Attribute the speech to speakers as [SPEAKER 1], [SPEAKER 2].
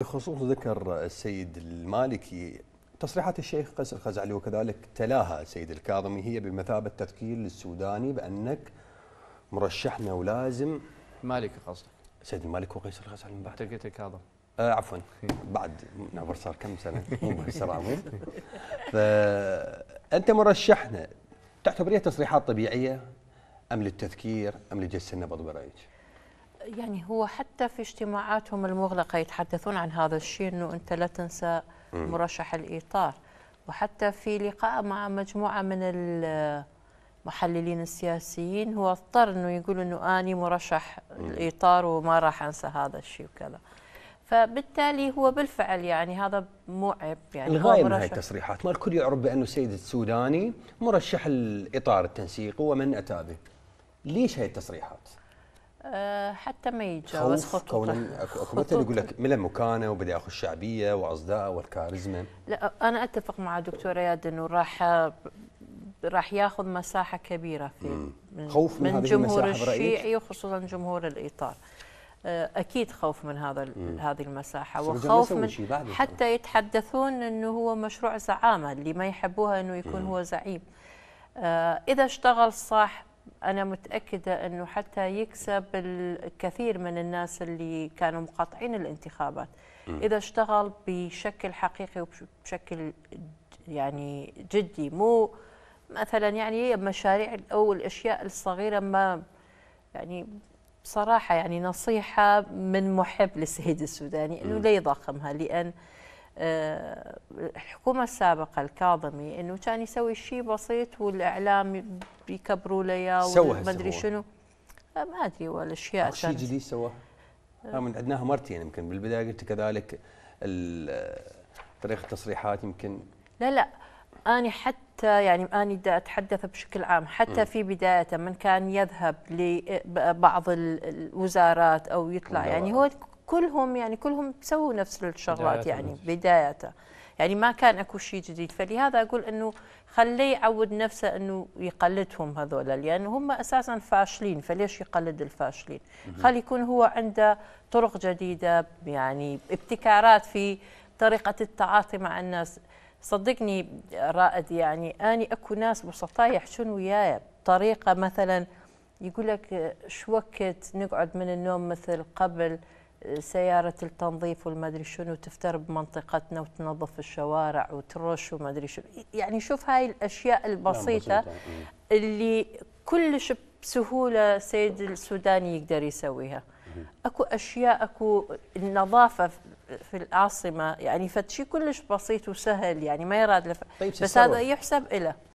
[SPEAKER 1] بخصوص ذكر السيد المالكي تصريحات الشيخ قيس الخزعلي وكذلك تلاها السيد الكاظمي هي بمثابة تذكير للسوداني بأنك مرشحنا ولازم مالك قصدك سيد المالك وقيس الخزعلي من بعد تلقيت الكاظم آه عفوا بعد نعبر صار كم سنة مو بهالسرعة مو فأنت مرشحنا تعتبريها تصريحات طبيعية أم للتذكير أم لجس النبض برأيك؟
[SPEAKER 2] يعني هو حتى في اجتماعاتهم المغلقة يتحدثون عن هذا الشيء أنه أنت لا تنسى مرشح الإطار وحتى في لقاء مع مجموعة من المحللين السياسيين هو اضطر أنه يقول أنه أني مرشح الإطار وما راح أنسى هذا الشيء وكذا فبالتالي هو بالفعل يعني هذا عيب يعني الغايه من هاي
[SPEAKER 1] التصريحات ما الكل يعرف بانه السيد السوداني مرشح الاطار التنسيقي ومن اتى به ليش هاي التصريحات
[SPEAKER 2] آه، حتى ما يتجاوز خطوطه كونه اللي
[SPEAKER 1] يقول لك من المكانه وبدا ياخذ شعبيه واصداء والكاريزما
[SPEAKER 2] لا انا اتفق مع دكتور اياد انه راح راح ياخذ مساحه كبيره في
[SPEAKER 1] من خوف من, من جمهور الشيعي
[SPEAKER 2] وخصوصا جمهور الاطار آه، اكيد خوف من هذا هذه المساحه وخوف من حتى يتحدثون انه هو مشروع زعامه اللي ما يحبوها انه يكون مم. هو زعيم آه، اذا اشتغل صح أنا متأكدة أنه حتى يكسب الكثير من الناس اللي كانوا مقاطعين الانتخابات إذا اشتغل بشكل حقيقي وبشكل يعني جدي مو مثلا يعني مشاريع أو الأشياء الصغيرة ما يعني بصراحة يعني نصيحة من محب للسيد السوداني أنه لا يضخمها لأن آه، الحكومه السابقه الكاظمي انه كان يسوي شيء بسيط والاعلام بيكبروا له اياه وما ادري شنو آه، ما ادري والاشياء شيء جديد سواه آه. من
[SPEAKER 1] عدناها مرتين يمكن بالبدايه قلت كذلك طريقه التصريحات يمكن
[SPEAKER 2] لا لا أنا حتى يعني أنا بدي أتحدث بشكل عام حتى م. في بداية من كان يذهب لبعض الوزارات أو يطلع يعني هو كلهم يعني كلهم سووا نفس الشغلات يعني بدايته يعني ما كان اكو شيء جديد فلهذا اقول انه خليه يعود نفسه انه يقلدهم هذول لان يعني هم اساسا فاشلين فليش يقلد الفاشلين؟ خلي يكون هو عنده طرق جديده يعني ابتكارات في طريقه التعاطي مع الناس صدقني رائد يعني اني اكو ناس بسطاء يحشون وياي بطريقه مثلا يقول لك شو وقت نقعد من النوم مثل قبل سيارة التنظيف والمدري شنو تفتر بمنطقتنا وتنظف الشوارع وترش ومدري شنو يعني شوف هاي الأشياء نعم، البسيطة إيه. اللي كلش بسهولة السيد السوداني يقدر يسويها اكو اشياء اكو النظافه في العاصمه يعني فد كلش بسيط وسهل يعني ما يراد لف... طيب بس هذا يحسب له